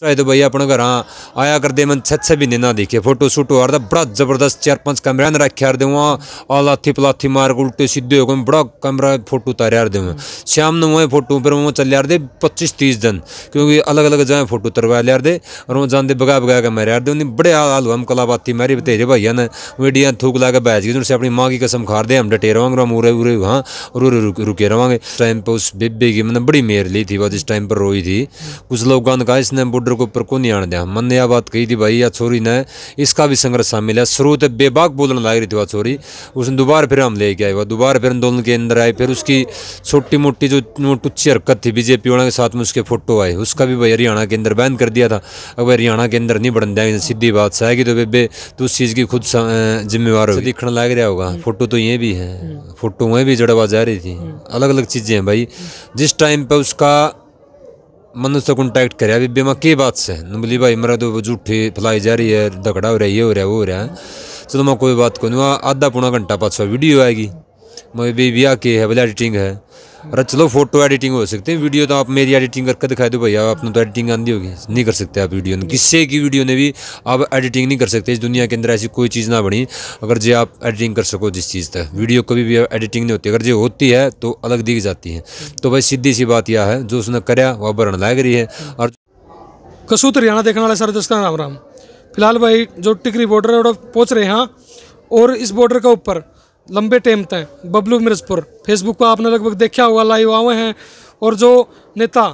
चाहे तो भाई अपने घर हाँ। आया करते दे मन छत से भी ना देखे फोटो शूटो हार बड़ा जबरदस्त चार पांच कैमरा ने रखे हार दे वहाँ पलाथी मार उल्टे सीधे हो बड़ा कैमरा फोटो उतारे हार दे शाम ने वहाँ फोटो फिर वहाँ चले हार दे पच्चीस तीस दिन क्योंकि अलग अलग जगह फोटो तरवा लिया दे और वहाँ जान बगा बगा के मारे हार दे उन्हें बड़े हाल हाल हम कलाबाती मारी बतेरे भैया ने वीडिया थूक ला के बहज गई उनसे अपनी माँ की कसम खार दे हम डटे रहेंगे हम उरे उरे हाँ और उरे रुके रहेंगे टाइम पर उस बेबे की मैंने बड़ी मेहर ली थी वह जिस टाइम पर रोई थी कुछ लोग गान कहा इसने बॉर्डर के ऊपर को नहीं आने दिया मन ने यह बात कही थी भाई या छोरी ने इसका भी संघर्ष शामिल है शुरू तो बेबाक बोलने लग रही थी वह छोरी उसने दोबारा फिर हम लेके आए वह दोबारा फिर आंदोलन के अंदर आए फिर उसकी छोटी मोटी जो टुच्ची हरकत थी बीजेपी वालों के साथ में उसके फोटो आए उसका भी भाई हरियाणा के अंदर बैन कर दिया था अब हरियाणा के अंदर नहीं बढ़न दिया सीधी बात आएगी तो बेबे तो उस चीज़ की खुद जिम्मेवार हो दिखने लग रहा होगा हम्म। फोटो तो ये भी है हम्म। फोटो वहीं भी जड़वा जा रही थी हम्म। अलग अलग चीज़ें हैं भाई जिस टाइम पर उसका मन से कॉन्टैक्ट कराया भी बीमा की बात से बोली भाई मेरा तो झूठी फैलाई जा रही है दगड़ा हो रहा है ये हो रहा है वो हो रहा है चलो मैं कोई बात को नहीं आधा पौना घंटा पाछा वीडियो आएगी मैं भी के है बोला एडिटिंग है अरे चलो फोटो एडिटिंग हो सकते हैं वीडियो तो आप मेरी एडिटिंग करके दिखा दो भैया आपने तो एडिटिंग आंदी होगी नहीं कर सकते आप वीडियो ने किससे की वीडियो ने भी आप एडिटिंग नहीं कर सकते इस दुनिया के अंदर ऐसी कोई चीज़ ना बनी अगर जो आप एडिटिंग कर सको जिस चीज़ तक वीडियो कभी भी एडिटिंग नहीं होती अगर जो होती है तो अलग दिख जाती है तो भाई सीधी सी बात यह है जो उसने कराया वह भरण लायक रही है और कसूत हरियाणा देखने वाले सर दोस्तों राम राम फिलहाल भाई जो टिकरी बॉर्डर है पहुँच रहे हैं और इस बॉर्डर के ऊपर लंबे टाइम तय बबलू मिर्जपुर फेसबुक पर आपने लगभग देखा होगा लाइव आए हैं और जो नेता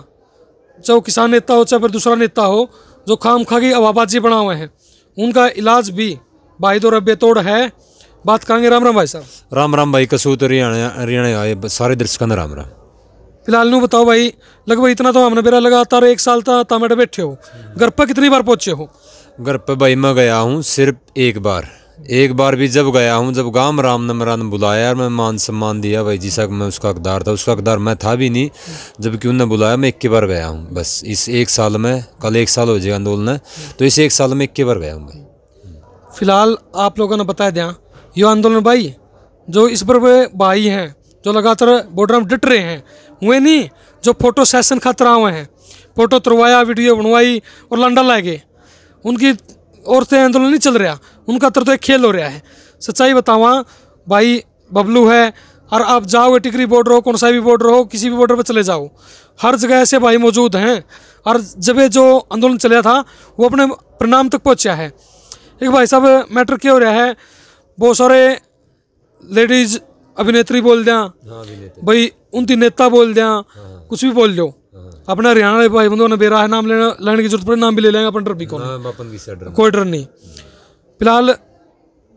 चाहे वो किसान नेता हो चाहे फिर दूसरा नेता हो जो खाम खा की अवाबाजी बना हुए हैं उनका इलाज भी भाई और बेतोड़ है बात करेंगे राम राम भाई साहब राम राम भाई कसूत तो हरियाणा आए सारे दर्शकों ने राम राम फिलहाल नू बताओ भाई लगभग इतना तो हमने मेरा लगातार एक साल था बैठे हो घर हम्म। पर कितनी बार पहुंचे हो घर पर भाई मैं गया हूँ सिर्फ एक बार एक बार भी जब गया हूँ जब गांव राम ने मेरा बुलाया और मैं मान सम्मान दिया भाई जिसका मैं उसका अकदार था उसका अकदार मैं था भी नहीं जबकि उनने बुलाया मैं इक्के बार गया हूँ बस इस एक साल में कल एक साल हो जाएगा आंदोलन तो इस एक साल में इक्के बार गया हूँ भाई फिलहाल आप लोगों ने बताया दिया यो आंदोलन भाई जो इस पर भाई हैं जो लगातार बॉर्डर में डट रहे हैं वे नहीं जो फोटो सेशन खातर आए हैं फोटो तुरवाया वीडियो बनवाई और लंडा लाए गए उनकी औरतें आंदोलन नहीं चल रहा उनका तर तो एक खेल हो रहा है सच्चाई बतावा हाँ, भाई बबलू है और आप जाओ टिकरी बॉर्डर हो कौन सा भी बॉर्डर हो किसी भी बॉर्डर पर चले जाओ हर जगह ऐसे भाई मौजूद हैं और जब जो आंदोलन चलाया था वो अपने परिणाम तक पहुँचा है एक भाई साहब मैटर क्या हो रहा है बहुत सारे लेडीज अभिनेत्री बोल दें हाँ, भाई उनकी नेता बोल दें हाँ। कुछ भी बोल दो अपना हरियाणा भाई बंधु ने बेरा है नाम लेना लेने की जरूरत पड़े नाम भी ले लेंगे अपन डर भी कोई डर नहीं हम्म। फिलहाल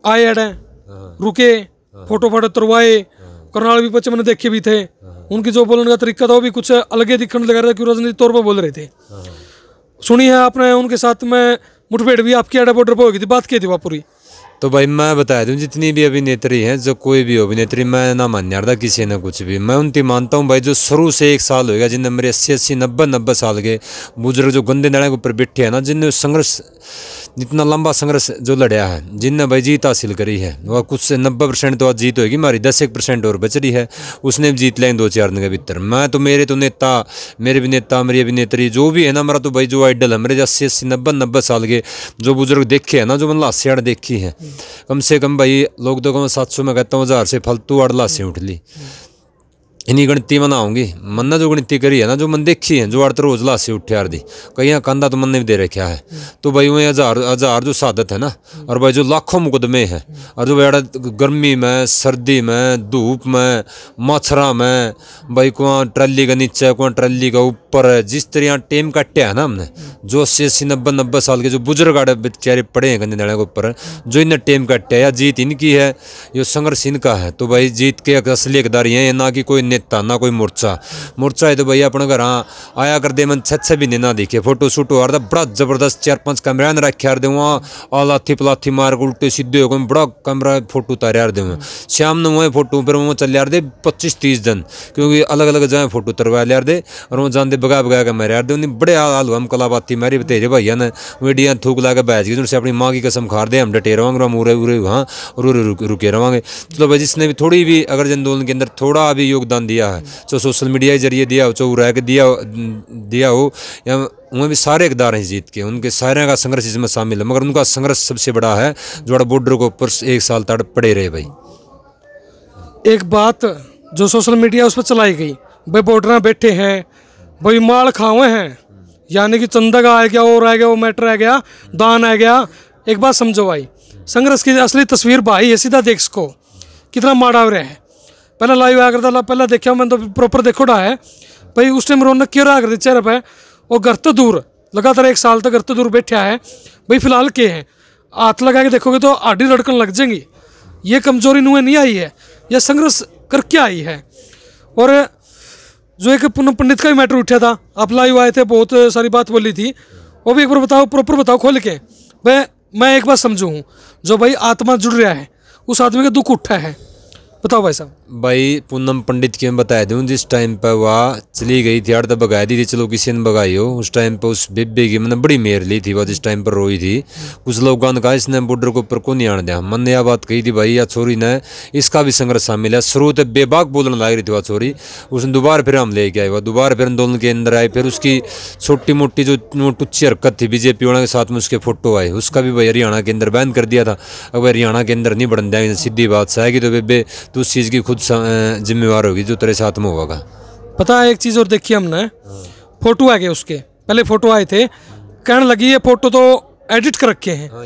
आए एड हैं हाँ। रुके हाँ। फोटो फाटो तरवाए हाँ। करनाल भी बच्चे मैंने देखे भी थे उनकी जो बोलने का तरीका था वो भी कुछ अलग ही दिखने लगा रहा था कि राजनीतिक तौर पर बोल रहे थे सुनी है आपने उनके साथ में मुठभेड़ भी आपकी एडा बॉर्डर पर होगी थी बात की थी वहाँ पूरी तो भाई मैं बताया दूँ जितनी भी अभिनेत्री हैं जो कोई भी अभिनेत्री मैं ना मान जाता किसी ना कुछ भी मैं उनकी मानता हूँ भाई जो शुरू से एक साल होएगा जिनने मेरे अस्सी अस्सी नब्बे नब्बे साल के बुजुर्ग जो गंदे नाड़े के ऊपर बैठे हैं ना जिनने संघर्ष जितना लंबा संघर्ष जो लड़ा है जिनने भाई जीत हासिल करी है वह कुछ से नब्बे परसेंट तो आज जीत होगी हमारी दस एक परसेंट और बच रही है उसने भी जीत लें दो चार दिन के भीतर मैं तो मेरे तो नेता मेरे भी नेता मेरी अभिनेत्री जो भी है ना मेरा तो भाई जो आइडल है मेरे अस्सी अस्सी नब्बे नब्बे साल के जो बुजुर्ग देखे हैं ना जो मतलब हस्सी आड़ देखी है कम से कम भाई लोग तो कम सात सौ में कहता हूँ हज़ार से फालतू आड़ लाशें उठ ली इन्हीं गणती मना होंगी मन ने जो गणती करी है ना जो मन देखी है जो अर्थ रोज लासी उठे अर्धी कहीं कंधा तो मन ने भी दे रखा है तो भाई वो हजार हजार जो सादत है ना और भाई जो लाखों मुकदमे हैं और जो बेड़ा गर्मी में सर्दी में धूप में मच्छरा में भाई कुआ ट्रली का नीचे कुआ ट्रली का ऊपर है जिस तरह टेम काटे है ना हमने जो अस्सी अस्सी नब्बे नब्बे साल के जो बुजुर्ग आड़े बेचारे पड़े हैं गंजे नाले के ऊपर जो इन्हें टेम काटे है या जीत इनकी है जो संघर्ष इनका है तो भाई जीत के असली एकदार ये ना कि कोई नेता ना कोई मोर्चा मोर्चा है तो भाई अपने घर आया करते मन छत से भी ने ना दिखे फोटो शूटो हार बड़ा जबरदस्त चार पांच कैमरा ने रखे हार दे वहाँ आ पलाथी मार उल्टे सीधे हो गए बड़ा कैमरा फोटो उतारे हार दे शाम ने वहाँ फोटो फिर वहाँ चले हार दे पच्चीस तीस दिन क्योंकि अलग अलग जगह फोटो तरवा लिया दे और वहाँ जानते बगा बगा के मारे हार दे उन्हें बड़े हाल हाल हम कलाबाती मारी बतेरे भैया ने वीडिया थूक ला के बैच गए उनसे अपनी माँ की कसम खार दे हम डटे रहोगे हम उरे उरे हाँ और उरे रुके रहेंगे चलो भाई जिसने भी थोड़ी भी अगर आंदोलन के अंदर थोड़ा भी योगदान प्रोत्साहन दिया है चाहे सोशल मीडिया के जरिए दिया हो जो रह के दिया दिया हो या उनमें भी सारे इकदार हैं जीत के उनके सारे का संघर्ष इसमें शामिल है मगर उनका संघर्ष सबसे बड़ा है जो बॉर्डर के ऊपर एक साल तक पड़े रहे भाई एक बात जो सोशल मीडिया उस पर चलाई गई भाई बॉर्डर बैठे हैं भाई माल खावे हैं यानी कि चंदा आ गया और आ गया वो मैटर आ गया दान आ गया एक बात समझो भाई संघर्ष की असली तस्वीर भाई है सीधा देख सको कितना माड़ा हो रहा है पहला लाइव आया करता पहला देखा मैंने तो प्रॉपर देखो डा है भाई उस टाइम रोनक क्यों रहा करती चेहरे पर और घर तो दूर लगातार एक साल तक घर तो दूर बैठा है भाई फिलहाल के हैं हाथ लगा के देखोगे तो आडी लड़कन लग जाएंगी ये कमजोरी नुए नहीं आई है यह संघर्ष करके आई है और जो एक पुनः पंडित का भी मैटर उठा था आप लाइव आए थे बहुत सारी बात बोली थी वो भी एक बार बताओ प्रॉपर बताओ खोल के भाई मैं एक बात समझू हूँ जो भाई आत्मा जुड़ रहा है उस आदमी का दुख उठा है बताओ भाई साहब भाई पूनम पंडित के मैं बताया दूँ जिस टाइम पर वह चली गई थी आड़ तो भगाई दी थी चलो किसी ने भगाई हो उस टाइम पर उस बेबे की मैंने बड़ी मेहर ली थी वह जिस टाइम पर रोई थी कुछ लोगों ने कहा इसने बॉर्डर को ऊपर को नहीं आने दिया ने यह बात कही थी भाई या छोरी ने इसका भी संघर्ष शामिल है शुरू तक बेबाक बोलने लग रही थी वह छोरी उसने दोबारा फिर हम लेके आए वह दोबारा फिर आंदोलन के अंदर आए फिर उसकी छोटी मोटी जो टुच्ची हरकत थी बीजेपी वालों के साथ में उसके फोटो आए उसका भी भाई हरियाणा के अंदर बैन कर दिया था अब हरियाणा के अंदर नहीं बढ़ने देंगे सीधी बात है तो बेबे तो उस चीज़ की खुद खुद जिम्मेवार होगी जो तेरे साथ में होगा पता है एक चीज़ और देखी हमने फोटो आ गए उसके पहले फोटो आए थे कहने लगी ये फोटो तो एडिट कर रखे हैं हाँ,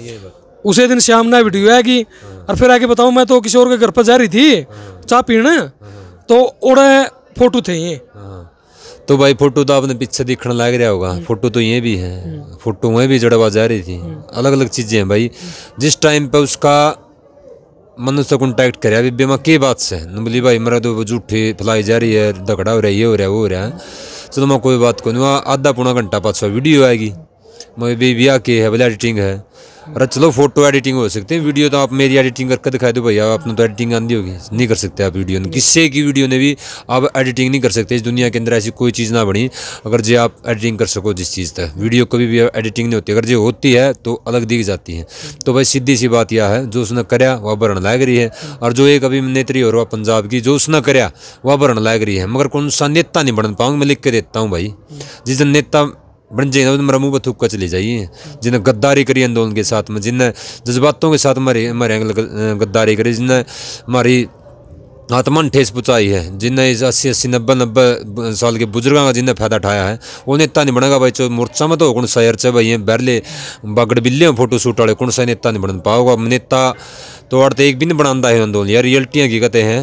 उसे दिन शाम ना वीडियो आएगी और फिर आगे बताऊँ मैं तो किसी और के घर पर जा रही थी चाह पीण हाँ, हाँ। तो और फोटो थे ये तो भाई फोटो तो आपने पीछे दिखने लग रहा होगा हम्म। फोटो तो ये भी है हम्म। फोटो वहीं भी जड़वा जा रही थी हम्म। अलग अलग चीज़ें हैं भाई जिस टाइम पे उसका मन से कॉन्टैक्ट कराया भी बीमा की बात से बोली भाई मेरा तो झूठी फैलाई जा रही है दगड़ा हो रहा है ये हो रहा है वो हो रहा है चलो मैं कोई बात को नहीं आधा पौना घंटा पाँच वीडियो आएगी मैं भी ब्याह की है बोले एडिटिंग है और चलो फोटो एडिटिंग हो सकते हैं वीडियो तो आप मेरी एडिटिंग करके दिखा दो भैया आपने तो एडिटिंग आंदी होगी नहीं कर सकते आप वीडियो ने किसी की वीडियो ने भी आप एडिटिंग नहीं कर सकते इस दुनिया के अंदर ऐसी कोई चीज़ ना बनी अगर जो आप एडिटिंग कर सको जिस चीज़ तक वीडियो कभी भी एडिटिंग नहीं होती अगर जो होती है तो अलग दिख जाती है तो भाई सीधी सी बात यह है जो उसने कराया वह भरण लायक रही है और जो एक नेत्री और वह पंजाब की जो उसने कराया वह भरण लायक रही है मगर कौन सा नेता नहीं बन पाऊंगा मैं लिख के देता हूँ भाई जिस नेता बन मेरा मरा मुँह पर थूक चले जाइए जिन्हें गद्दारी करी आंदोलन के साथ में जिन्हें जज्बातों के साथ मरे मरे गद्दारी करी जिन्हें हमारी आत्मा ने ठेस पहुँचाई है जिन्हें इस अस्सी अस्सी नब्बे नब्बे साल के बुजुर्गों का जिन्हें फायदा उठाया है वो नेता नहीं बनेगा भाई चो मोर्चा में तो कौन सा चे भाई बैरले बागड़ बिल्ले फोटो शूट वाले कौन सा नेता नहीं बन पाओगा नेता तो और तो एक भी नहीं बनाता है आंदोलन यार रियलिटियाँ की कहते हैं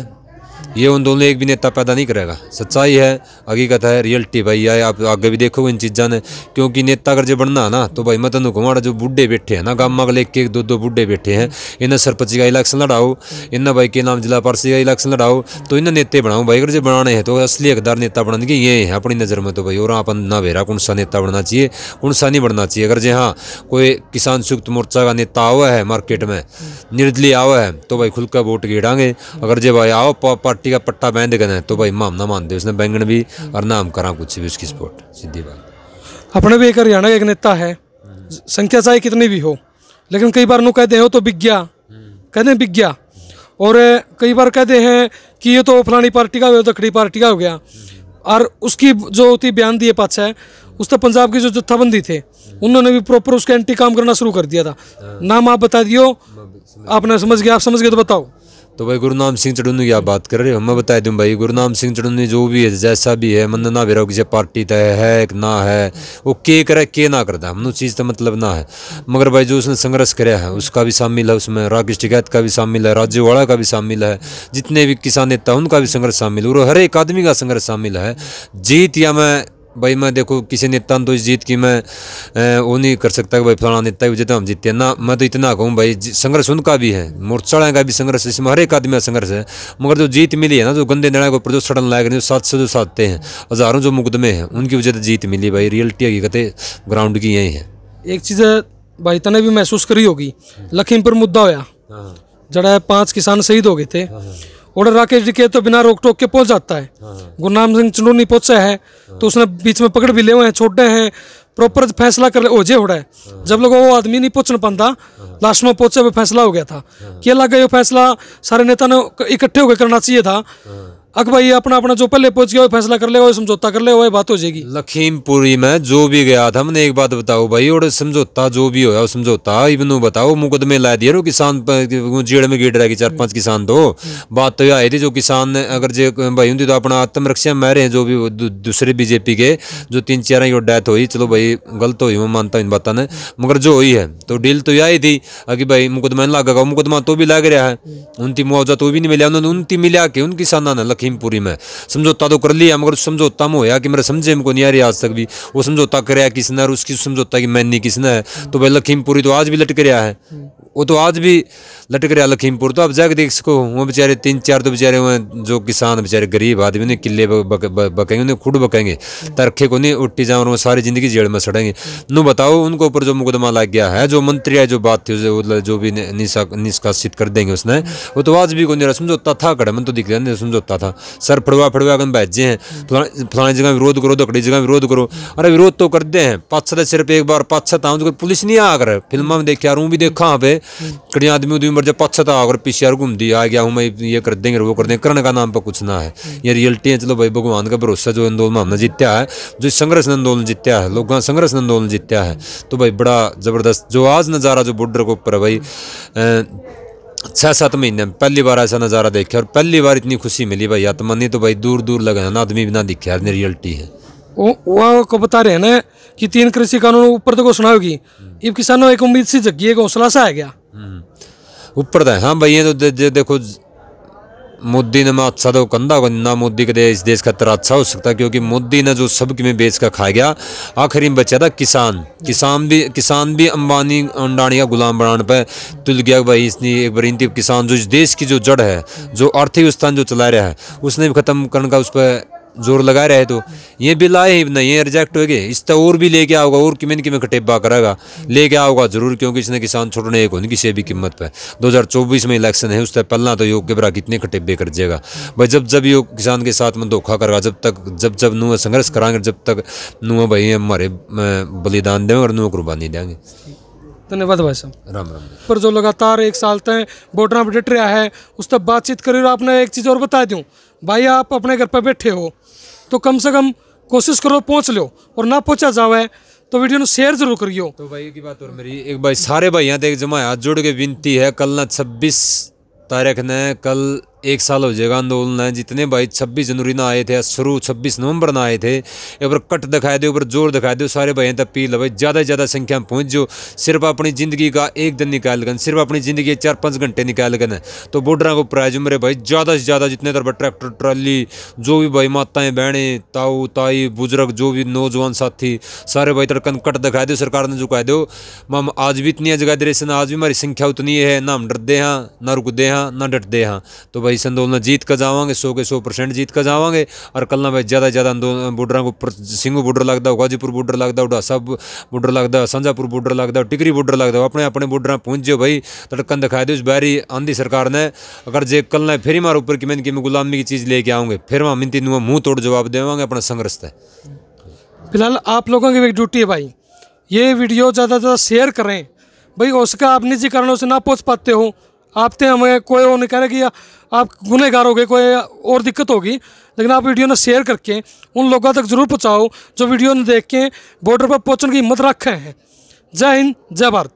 ये उन दोनों एक भी नेता पैदा नहीं करेगा सच्चाई है हकीकत है रियलिटी भाई आए आप आगे भी देखोगे इन चीज़ों ने क्योंकि नेता अगर जो बनना है ना तो भाई मैं तेन घुमाड़ा जो बुढ़े बैठे हैं ना गाँव अगले एक एक दो दो बुढ़े बैठे हैं इन्हें सरपंच का इलेक्शन लड़ाओ इन्हें भाई के नाम जिला पार्षद का इलेक्शन लड़ाओ तो इन्हें नेता बनाओ भाई अगर जो बनाने हैं तो असली हकदार नेता बनने के ये हैं अपनी नज़र में तो भाई और अपन ना बेरा कौन सा नेता बनना चाहिए कौन सा नहीं बनना चाहिए अगर जो हाँ कोई किसान संयुक्त मोर्चा का नेता आवा है मार्केट में निर्दलीय आवा है तो भाई खुल वोट गिराएंगे अगर जो भाई आओ पार्टी पट्टी का पट्टा बांध के तो भाई माम ना मानते उसने बैंगन भी और नाम करा कुछ भी उसकी सपोर्ट सीधी बात अपने भी एक हरियाणा का एक नेता है संख्या चाहे कितनी भी हो लेकिन कई बार नू कहते हो तो विज्ञा कहते हैं विज्ञा और कई बार कहते हैं कि ये तो फलानी पार्टी का हो गया दखड़ी तो पार्टी का हो गया और उसकी जो होती बयान दिए पाचा है उस तो पंजाब की जो जत्थाबंदी थे उन्होंने भी प्रॉपर उसके एंटी काम करना शुरू कर दिया था हाँ। नाम आप बता दियो आपने समझ गया आप समझ गए तो बताओ तो भाई गुरु नाम सिंह चढ़ून की आप बात कर रहे हो मैं बता दूं भाई गुरु नाम सिंह चढ़ुनी जो भी है जैसा भी है मन ना बेरा किसी पार्टी तय है एक ना है वो के करे के ना करता है हम चीज़ तो मतलब ना है मगर भाई जो उसने संघर्ष कराया है उसका भी शामिल है उसमें राकेश टिकैत का भी शामिल है राज्यवाड़ा का भी शामिल है जितने भी किसान नेता उनका भी संघर्ष शामिल है और हर एक आदमी का संघर्ष शामिल है जीत या मैं भाई मैं देखो किसी नेता ने तो जीत की मैं वो नहीं कर सकता कि भाई फलाना नेता ही जीता हम जीते ना मैं तो इतना कहूँ भाई संघर्ष उनका भी है मोर्चा का भी संघर्ष इसमें हर एक आदमी का संघर्ष है मगर जो जीत मिली है ना जो गंदे निर्णय को जो सड़न लाए गए सात सौ जो साधते हैं हज़ारों जो मुकदमे हैं उनकी वजह से जीत मिली भाई रियलिटी कहते ग्राउंड की यही है एक चीज़ भाई तने भी महसूस करी होगी लखीमपुर मुद्दा होया हाँ। जड़ा पाँच किसान शहीद हो गए थे हाँ, हाँ। और राकेश जी के तो बिना रोक टोक के पहुंच जाता है हाँ। गुरनाम सिंह चंडोनी पहुंचा है हाँ। तो उसने बीच में पकड़ भी ले हुए हैं छोटे हैं प्रॉपर फैसला कर ओझे हो रहा है जब लोग वो आदमी नहीं पहुंचना पाता लास्ट हाँ। में पहुंचे हुए फैसला हो गया था क्या गया वो फैसला सारे नेता ने इकट्ठे होकर करना चाहिए था अक भाई अपना अपना जो पहले पहुंच गया फैसला कर लेगा समझौता कर लेगा बात हो जाएगी लखीमपुरी में जो भी गया था मैंने एक बात बताओ भाई और समझौता जो भी होया समझौता इवन बताओ मुकदमे ला दिए किसान जेड़ में गेट रह रहेगी चार पांच किसान दो तो। बात तो आई थी जो किसान अगर जे भाई होंगी तो अपना आत्मरक्षा मह रहे जो भी दूसरे बीजेपी के जो तीन चार की डेथ हुई चलो भाई गलत हुई मैं मानता हूँ इन बातों ने मगर जो हुई है तो डील तो यही थी कि भाई मुकदमा लागा मुकदमा तो भी लग रहा है उनती मुआवजा तो भी नहीं मिले उन्होंने उनती मिले के उन किसानों ने लखी लखीमपुरी में समझौता तो कर लिया मगर समझौता में होया कि मेरा समझे को नहीं आ रही आज तक भी वो समझौता कराया किसने और उसकी समझौता की मैं नहीं किसने है तो भाई लखीमपुरी तो आज भी लटक रहा है वो तो आज भी लटक रहा लखीमपुर तो आप जाके देख सको वो बेचारे तीन चार तो बेचारे हुए जो किसान बेचारे गरीब आदमी उन्हें किले बकेंगे उन्हें खुद बकेंगे तरखे को नहीं उठती जाओ वो सारी ज़िंदगी जेड़ में सड़ेंगे नो बताओ उनके ऊपर जो मुकदमा लग गया है जो मंत्री है जो बात थी उसे जो भी निष्कासित कर देंगे उसने वो तो आज भी को नहीं समझौता था मन तो दिख रहा समझौता था सर फड़वा फड़वा कम भेजे हैं फलानी जगह विरोध करो दकड़ी जगह विरोध करो अरे विरोध तो करते हैं पाँच सौ सिर्फ एक बार पाँच सौ पुलिस नहीं आ कर फिल्मा में देखा रूम भी देखा पे कड़ी आदमी उदमी मर जाए पछता आकर पीछे यार घूमती आ गया हूँ मैं ये कर देंगे वो कर देंगे करने का नाम पर कुछ ना है हम्म। ये रियलिटी है चलो भाई भगवान का भरोसा जो आंदोलन में हमने जीत्या है जो संघर्ष आंदोलन जीत्या है लोग संघर्ष आंदोलन जीत्या है तो भाई बड़ा जबरदस्त जो आज नज़ारा जो बॉर्डर के ऊपर है भाई छः सात महीने में पहली बार ऐसा नज़ारा देखा और पहली बार इतनी खुशी मिली भाई आत्मा नहीं तो भाई दूर दूर लगा ना आदमी बिना दिखे यार रियलिटी है वहाँ को बता रहे हैं ना कि तीन कृषि कानून ऊपर तो घोषणा होगी ये किसानों एक उम्मीद सी जगी है हौसला सा है क्या हम्म। ऊपर तो हाँ भाई तो दे, दे, देखो मोदी ने मैं अच्छा तो कंधा को ना मोदी कदे इस देश का तरह अच्छा हो सकता क्योंकि मोदी ने जो सब में बेच कर खा गया आखिरी में बचा था किसान किसान भी किसान भी अंबानी अंडानी का गुलाम बनाने पर तुल गया भाई इसने एक बार इनती किसान जो इस देश की जो जड़ है जो आर्थिक स्थान जो चला रहा है उसने भी खत्म करने का उस पर जोर लगा रहे तो ये बिल आए ही ना ये रिजेक्ट हो गए इस तो और भी लेके आओगे और किमें किमें कटेबा करेगा लेके आओगा जरूर क्योंकि इसने किसान छोड़ने एक होने किसी भी कीमत पर दो हज़ार चौबीस में इलेक्शन है उस पहला तो योग गिबरा कितने कटेबे कर जाएगा भाई जब जब यो किसान के साथ में धोखा करेगा जब तक जब जब नुआ संघर्ष कराएंगे जब तक नुआ भाई हमारे बलिदान देंगे और नुआ कुर्बानी देंगे धन्यवाद भाई साहब राम राम पर जो लगातार एक साल तक बोटना अपडेट रहा है उस तक बातचीत करी और आपने एक चीज़ और बता दूँ भाई आप अपने घर पर बैठे हो तो कम से कम कोशिश करो पहुँच लो और ना पहुँचा जावे तो वीडियो ने शेयर जरूर करियो तो भाई की बात और मेरी एक भाई सारे भाई यहाँ देख जमा हाथ जोड़ के विनती है कल ना छब्बीस तारीख ने कल एक साल हो जाएगा आंदोलन है जितने भाई छब्बीस जनवरी ना आए थे शुरू छब्बीस नवंबर ना आए थे ऊपर कट दिखाए दो ऊपर जोर दिखाए दो सारे भाई तब पील भाई ज़्यादा से ज़्यादा संख्या में पहुँच जाओ सिर्फ अपनी ज़िंदगी का एक दिन निकाल गए सिर्फ अपनी ज़िंदगी चार पाँच घंटे निकाल गए तो बोर्डर को प्राइज मेरे भाई ज़्यादा से ज़्यादा जितने तरफ ट्रैक्टर ट्राली जो भी भाई माताएँ बहनें ताऊ ताई बुजुर्ग जो भी नौजवान साथी सारे भाई तड़कन कट दिखाए दो सरकार ने झुकाए दो मम आज भी इतनी जगह दे रहे आज भी हमारी संख्या उतनी है ना हम डरते हैं ना रुकते हैं ना डटते हैं तो भाई इस अंदोलन जीत कर जावे सौ के सौ परसेंट जीत कर जावे और कल भाई ज़्यादा ज़्यादा अंदोलन बॉर्डर को सिंगू बॉर्डर लगता हो गाजीपुर बॉर्डर लगता हो सब बॉर्डर लगता हो संजापुर बॉर्डर लगता हो टिकरी बॉर्डर लगता हो अपने अपने बॉर्डर पहुंच जाओ भाई तड़कन दिखा दो इस बारी आंधी सरकार ने अगर जे कल ना फिर मार ऊपर कि मैं कि मैं गुलामी की चीज़ लेके आऊँगे फिर वहाँ मिनती नुआ मुँह तोड़ जवाब देवे अपना संघर्ष है फिलहाल आप लोगों की भी ड्यूटी है भाई ये वीडियो ज़्यादा से ज़्यादा शेयर करें भाई उसका आप निजी कारणों से ना पहुँच पाते हो आपते हमें कोई वो नहीं कह रहे कि आप गुनहगार हो गए कोई और दिक्कत होगी लेकिन आप वीडियो ने शेयर करके उन लोगों तक जरूर पहुँचाओ जो वीडियो ने देख के बॉर्डर पर पहुँचने की हिम्मत रखे हैं जय हिंद जय भारत